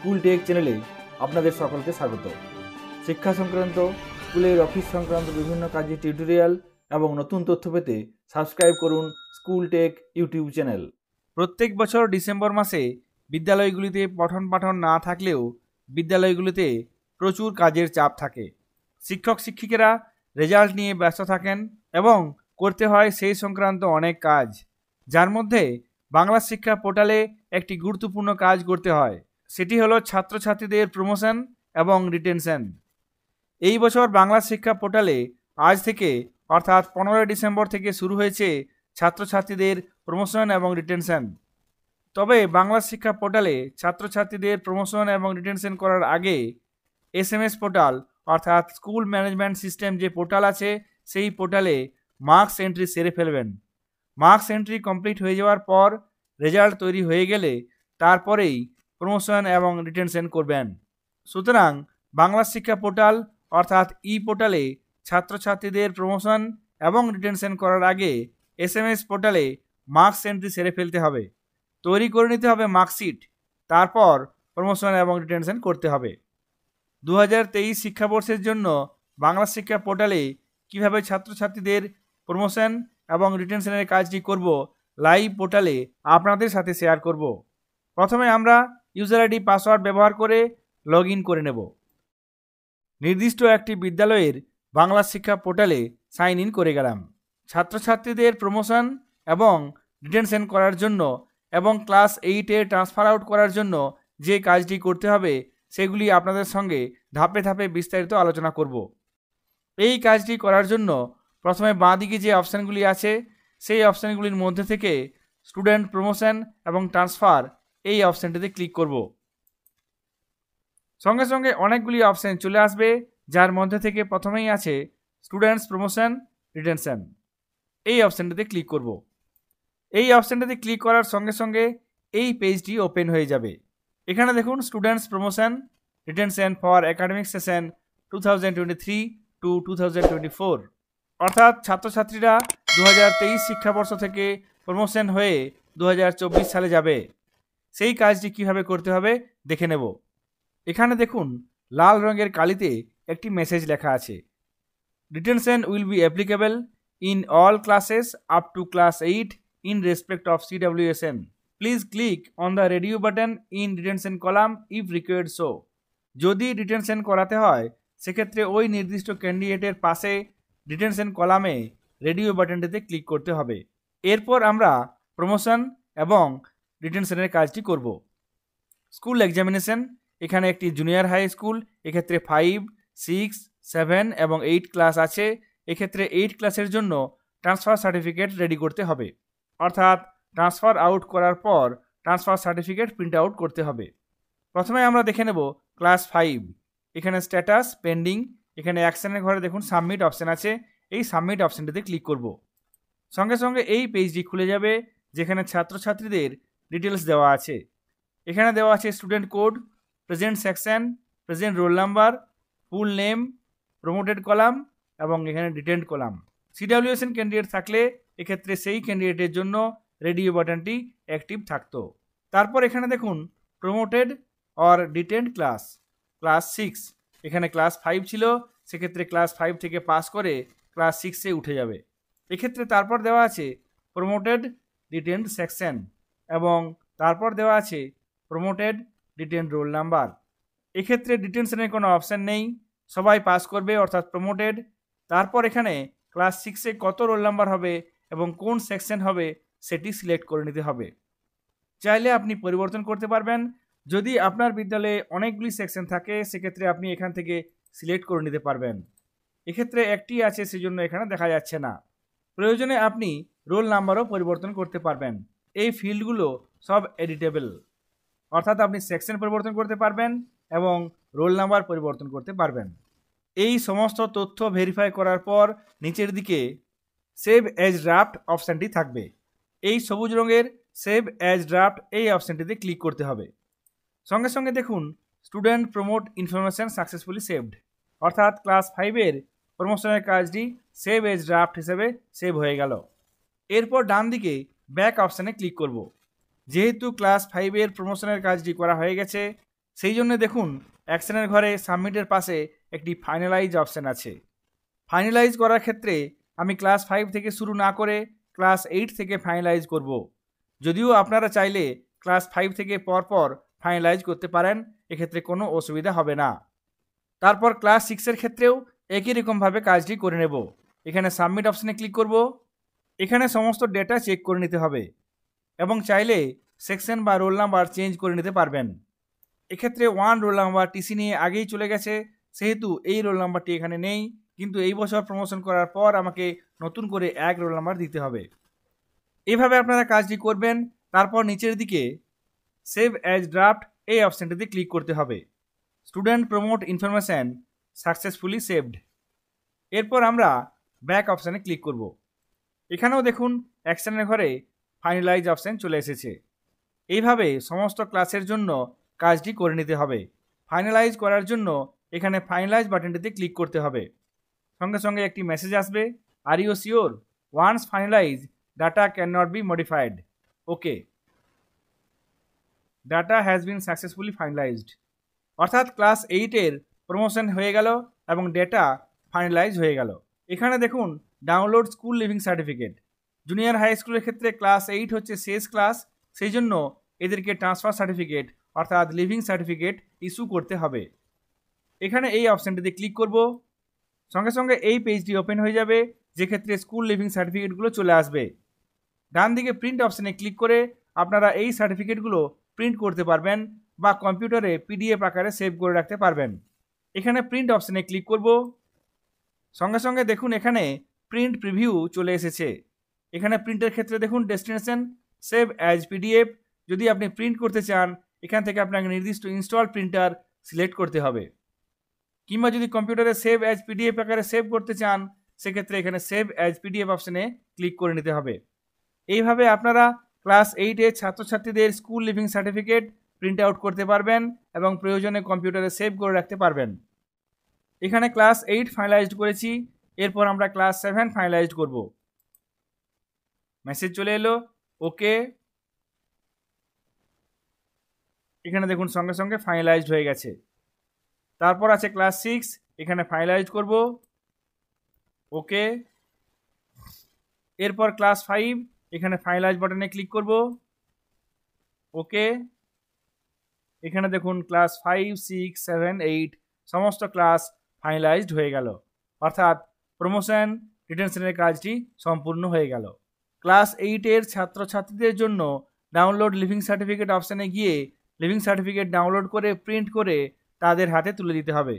School take চ্যানেলে আপনাদের সকলকে স্বাগত শিক্ষা সংক্রান্ত স্কুলের অফিস সংক্রান্ত বিভিন্ন কাজে টিউটোরিয়াল এবং নতুন তথ্য পেতে সাবস্ক্রাইব করুন স্কুল টেক ইউটিউব চ্যানেল প্রত্যেক বছর ডিসেম্বর মাসে বিদ্যালয়গুলিতে পঠন পাঠন না থাকলেও বিদ্যালয়গুলিতে প্রচুর কাজের চাপ থাকে শিক্ষক শিক্ষিকারা রেজাল্ট নিয়ে ব্যস্ত থাকেন এবং করতে হয় সেই সংক্রান্ত অনেক কাজ যার মধ্যে বাংলা শিক্ষা পোর্টালে একটি গুরুত্বপূর্ণ কাজ করতে হয় সেটি হলো ছাত্রছাত্রীদের প্রমোশন এবং রিটেনশন এই বছর বাংলা শিক্ষা পোর্টালে আজ থেকে অর্থাৎ পনেরোই ডিসেম্বর থেকে শুরু হয়েছে ছাত্রছাত্রীদের প্রমোশন এবং রিটেনশন তবে বাংলা শিক্ষা পোর্টালে ছাত্রছাত্রীদের প্রমোশন এবং রিটেনশন করার আগে এসএমএস পোর্টাল অর্থাৎ স্কুল ম্যানেজমেন্ট সিস্টেম যে পোর্টাল আছে সেই পোর্টালে মার্কস এন্ট্রি সেরে ফেলবেন মার্কস এন্ট্রি কমপ্লিট হয়ে যাওয়ার পর রেজাল্ট তৈরি হয়ে গেলে তারপরেই প্রমোশন এবং রিটেনশন করবেন সুতরাং বাংলা শিক্ষা পোর্টাল অর্থাৎ ই পোর্টালে ছাত্রছাত্রীদের প্রমোশন এবং রিটেনশন করার আগে এস এম এস পোর্টালে মার্কস এন্ট্রি সেরে ফেলতে হবে তৈরি করে নিতে হবে মার্কশিট তারপর প্রমোশন এবং রিটেনশন করতে হবে দু হাজার তেইশ শিক্ষাবর্ষের জন্য বাংলা শিক্ষা পোর্টালে কিভাবে ছাত্রছাত্রীদের প্রমোশন এবং রিটেনশনের কাজটি করব লাইভ পোর্টালে আপনাদের সাথে শেয়ার করব প্রথমে আমরা ইউজার আইডি পাসওয়ার্ড ব্যবহার করে লগ করে নেব নির্দিষ্ট একটি বিদ্যালয়ের বাংলা শিক্ষা পোর্টালে সাইন ইন করে গেলাম ছাত্রছাত্রীদের প্রমোশন এবং ডিটেনশন করার জন্য এবং ক্লাস এইটে ট্রান্সফার আউট করার জন্য যে কাজটি করতে হবে সেগুলি আপনাদের সঙ্গে ধাপে ধাপে বিস্তারিত আলোচনা করব এই কাজটি করার জন্য প্রথমে বাঁ দিকে যে অপশানগুলি আছে সেই অপশানগুলির মধ্যে থেকে স্টুডেন্ট প্রমোশন এবং ট্রান্সফার এই অপশানটিতে ক্লিক করব সঙ্গে সঙ্গে অনেকগুলি অপশান চলে আসবে যার মধ্যে থেকে প্রথমেই আছে স্টুডেন্টস প্রমোশন রিটেনশন এই অপশানটিতে ক্লিক করব এই অপশানটিতে ক্লিক করার সঙ্গে সঙ্গে এই পেজটি ওপেন হয়ে যাবে এখানে দেখুন students promotion retention for academic session two thousand twenty three to two thousand twenty four অর্থাৎ ছাত্রছাত্রীরা দু হাজার শিক্ষাবর্ষ থেকে প্রমোশন হয়ে দু সালে যাবে সেই কাজটি কিভাবে করতে হবে দেখে নেব এখানে দেখুন লাল রঙের কালিতে একটি মেসেজ লেখা আছে detention will be applicable in all classes up to class eight in respect of CWSN please click on the radio button in detention column if required show যদি ডিটেনশন করাতে হয় সেক্ষেত্রে ওই নির্দিষ্ট ক্যান্ডিডেটের পাশে ডিটেনশন কলামে রেডিও বাটনটিতে ক্লিক করতে হবে এরপর আমরা প্রমোশন এবং রিটেনশনের কাজটি করব স্কুল এক্সামিনেশন এখানে একটি জুনিয়র হাই স্কুল এক্ষেত্রে ফাইভ সিক্স সেভেন এবং এইট ক্লাস আছে এক্ষেত্রে এইট ক্লাসের জন্য ট্রান্সফার সার্টিফিকেট রেডি করতে হবে অর্থাৎ ট্রান্সফার আউট করার পর ট্রান্সফার সার্টিফিকেট প্রিন্ট আউট করতে হবে প্রথমে আমরা দেখে নেব ক্লাস ফাইভ এখানে স্ট্যাটাস পেন্ডিং এখানে অ্যাকশানের ঘরে দেখুন সাবমিট অপশান আছে এই সাবমিট অপশানটিতে ক্লিক করব সঙ্গে সঙ্গে এই পেজটি খুলে যাবে যেখানে ছাত্রছাত্রীদের ডিটেলস দেওয়া আছে এখানে দেওয়া আছে student code present section present roll number full name promoted column এবং এখানে ডিটেন্ট কলাম সিডাব্লিউএসএন ক্যান্ডিডেট থাকলে এক্ষেত্রে সেই ক্যান্ডিডেটের জন্য রেডিও বাটনটি অ্যাক্টিভ থাকত তারপর এখানে দেখুন promoted or detained class class six এখানে ক্লাস ফাইভ ছিল সেক্ষেত্রে ক্লাস ফাইভ থেকে পাস করে ক্লাস সিক্সে উঠে যাবে এক্ষেত্রে তারপর দেওয়া আছে প্রমোটেড ডিটেন্ট সেকশন এবং তারপর দেওয়া আছে প্রমোটেড ডিটেন রোল নাম্বার এক্ষেত্রে ডিটেনশনের কোনো অপশান নেই সবাই পাস করবে অর্থাৎ প্রমোটেড তারপর এখানে ক্লাস সিক্সে কত রোল নাম্বার হবে এবং কোন সেকশন হবে সেটি সিলেক্ট করে নিতে হবে চাইলে আপনি পরিবর্তন করতে পারবেন যদি আপনার বিদ্যালয়ে অনেকগুলি সেকশন থাকে সেক্ষেত্রে আপনি এখান থেকে সিলেক্ট করে নিতে পারবেন এক্ষেত্রে একটি আছে সেজন্য এখানে দেখা যাচ্ছে না প্রয়োজনে আপনি রোল নাম্বারও পরিবর্তন করতে পারবেন এই ফিল্ডগুলো সব এডিটেবল অর্থাৎ আপনি সেকশন পরিবর্তন করতে পারবেন এবং রোল নাম্বার পরিবর্তন করতে পারবেন এই সমস্ত তথ্য ভেরিফাই করার পর নিচের দিকে সেভ অ্যাজ ড্রাফট অপশানটি থাকবে এই সবুজ রঙের সেভ অ্যাজ ড্রাফট এই অপশানটিতে ক্লিক করতে হবে সঙ্গে সঙ্গে দেখুন student promote information successfully saved অর্থাৎ ক্লাস ফাইভের প্রমোশনের কাজটি সেভ এজ ড্রাফট হিসেবে সেভ হয়ে গেল এরপর ডান দিকে ব্যাক অপশানে ক্লিক করব। যেহেতু ক্লাস ফাইভের প্রমোশনের কাজটি করা হয়ে গেছে সেই জন্য দেখুন অ্যাকশনের ঘরে সাবমিটের পাশে একটি ফাইনালাইজ অপশান আছে ফাইনালাইজ করার ক্ষেত্রে আমি ক্লাস ফাইভ থেকে শুরু না করে ক্লাস এইট থেকে ফাইনালাইজ করব। যদিও আপনারা চাইলে ক্লাস ফাইভ থেকে পরপর ফাইনালাইজ করতে পারেন এক্ষেত্রে কোনো অসুবিধা হবে না তারপর ক্লাস সিক্সের ক্ষেত্রেও একই রকমভাবে কাজটি করে নেব এখানে সাবমিট অপশানে ক্লিক করব এখানে সমস্ত ডেটা চেক করে নিতে হবে এবং চাইলে সেকশন বা রোল নাম্বার চেঞ্জ করে নিতে পারবেন এক্ষেত্রে ওয়ান রোল নাম্বার টিসি নিয়ে আগেই চলে গেছে সেহেতু এই রোল নাম্বারটি এখানে নেই কিন্তু এই বছর প্রমোশন করার পর আমাকে নতুন করে এক রোল নাম্বার দিতে হবে এভাবে আপনারা কাজটি করবেন তারপর নিচের দিকে সেভ অ্যাজ ড্রাফট এই অপশানটিতে ক্লিক করতে হবে student promote information successfully saved এরপর আমরা ব্যাক অপশানে ক্লিক করবো এখানেও দেখুন অ্যাকশানের ঘরে ফাইনালাইজ অপশান চলে এসেছে এইভাবে সমস্ত ক্লাসের জন্য কাজটি করে নিতে হবে ফাইনালাইজ করার জন্য এখানে ফাইনালাইজ বাটনটিতে ক্লিক করতে হবে সঙ্গে সঙ্গে একটি মেসেজ আসবে are you sure once finalize data can not be modified okay data has been successfully finalized অর্থাৎ ক্লাস এইটের প্রমোশন হয়ে গেল এবং ডেটা ফাইনালাইজ হয়ে গেল এখানে দেখুন download school leaving certificate junior high স্কুলের ক্ষেত্রে ক্লাস এইট হচ্ছে শেষ ক্লাস সেই জন্য এদেরকে ট্রান্সফার সার্টিফিকেট অর্থাৎ লিভিং সার্টিফিকেট ইস্যু করতে হবে এখানে এই অপশানটিতে ক্লিক করব সঙ্গে সঙ্গে এই পেজটি ওপেন হয়ে যাবে যে ক্ষেত্রে স্কুল লিভিং সার্টিফিকেটগুলো চলে আসবে ডান দিকে প্রিন্ট অপশানে ক্লিক করে আপনারা এই সার্টিফিকেটগুলো প্রিন্ট করতে পারবেন বা কম্পিউটারে পিডিএফ আকারে সেভ করে রাখতে পারবেন এখানে প্রিন্ট অপশানে ক্লিক করব সঙ্গে সঙ্গে দেখুন এখানে প্রিন্ট প্রিভিউ চলে এসেছে এখানে প্রিন্টের ক্ষেত্রে দেখুন ডেস্টিনেশন সেভ অ্যাজ পিডিএফ যদি আপনি প্রিন্ট করতে চান এখান থেকে আপনাকে নির্দিষ্ট ইনস্টল প্রিন্টার সিলেক্ট করতে হবে কিংবা যদি কম্পিউটারে সেভ অ্যাজ পিডিএফ আকারে সেভ করতে চান সেক্ষেত্রে এখানে সেভ অ্যাজ পিডিএফ অপশানে ক্লিক করে নিতে হবে এইভাবে আপনারা ক্লাস এইটের ছাত্রছাত্রীদের school leaving certificate print out করতে পারবেন এবং প্রয়োজনে কম্পিউটারে সেভ করে রাখতে পারবেন এখানে ক্লাস এইট ফাইনালাইজড করেছি এরপর আমরা ক্লাস সেভেন ফাইনালাইজ করব মেসেজ চলে এলো ওকে এখানে দেখুন সঙ্গে সঙ্গে ফাইনালাইজড হয়ে গেছে তারপর আছে ক্লাস সিক্স এখানে ফাইনালাইজ করব ওকে এরপর ক্লাস ফাইভ এখানে ফাইনালাইজ বাটনে ক্লিক করব ওকে এখানে দেখুন class five six seven eight সমস্ত ক্লাস ফাইনালাইজড হয়ে গেল অর্থাৎ প্রমোশন রিটেনশনের কাজটি সম্পূর্ণ হয়ে গেল ক্লাস এইটের ছাত্রছাত্রীদের জন্য ডাউনলোড লিভিং সার্টিফিকেট অপশানে গিয়ে লিভিং সার্টিফিকেট ডাউনলোড করে প্রিন্ট করে তাদের হাতে তুলে দিতে হবে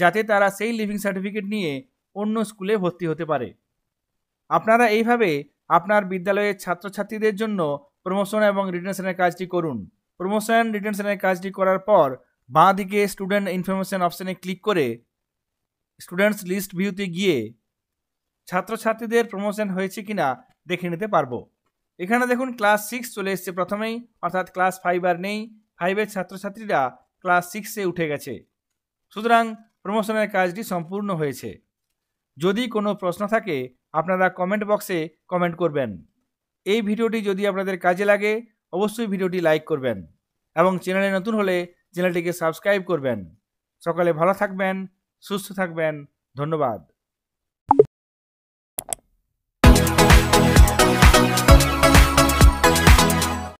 যাতে তারা সেই লিভিং সার্টিফিকেট নিয়ে অন্য স্কুলে ভর্তি হতে পারে আপনারা এইভাবে আপনার বিদ্যালয়ের ছাত্রছাত্রীদের জন্য প্রমোশন এবং রিটেনশনের কাজটি করুন প্রমোশন রিটেনশনের কাজটি করার পর বাঁ দিকে স্টুডেন্ট ইনফরমেশন অপশানে ক্লিক করে স্টুডেন্টস লিস্ট ভিউতে গিয়ে ছাত্রছাত্রীদের প্রমোশন হয়েছে কিনা দেখে নিতে পারবো এখানে দেখুন ক্লাস সিক্স চলে এসছে প্রথমেই অর্থাৎ ক্লাস ফাইভ আর নেই ফাইভের ছাত্রছাত্রীরা ক্লাস সিক্সে উঠে গেছে সুতরাং প্রমোশনের কাজটি সম্পূর্ণ হয়েছে যদি কোনো প্রশ্ন থাকে আপনারা কমেন্ট বক্সে কমেন্ট করবেন এই ভিডিওটি যদি আপনাদের কাজে লাগে অবশ্যই ভিডিওটি লাইক করবেন এবং চ্যানেলে নতুন হলে চ্যানেলটিকে সাবস্ক্রাইব করবেন সকালে ভালো থাকবেন সুস্থ থাকবেন ধন্যবাদ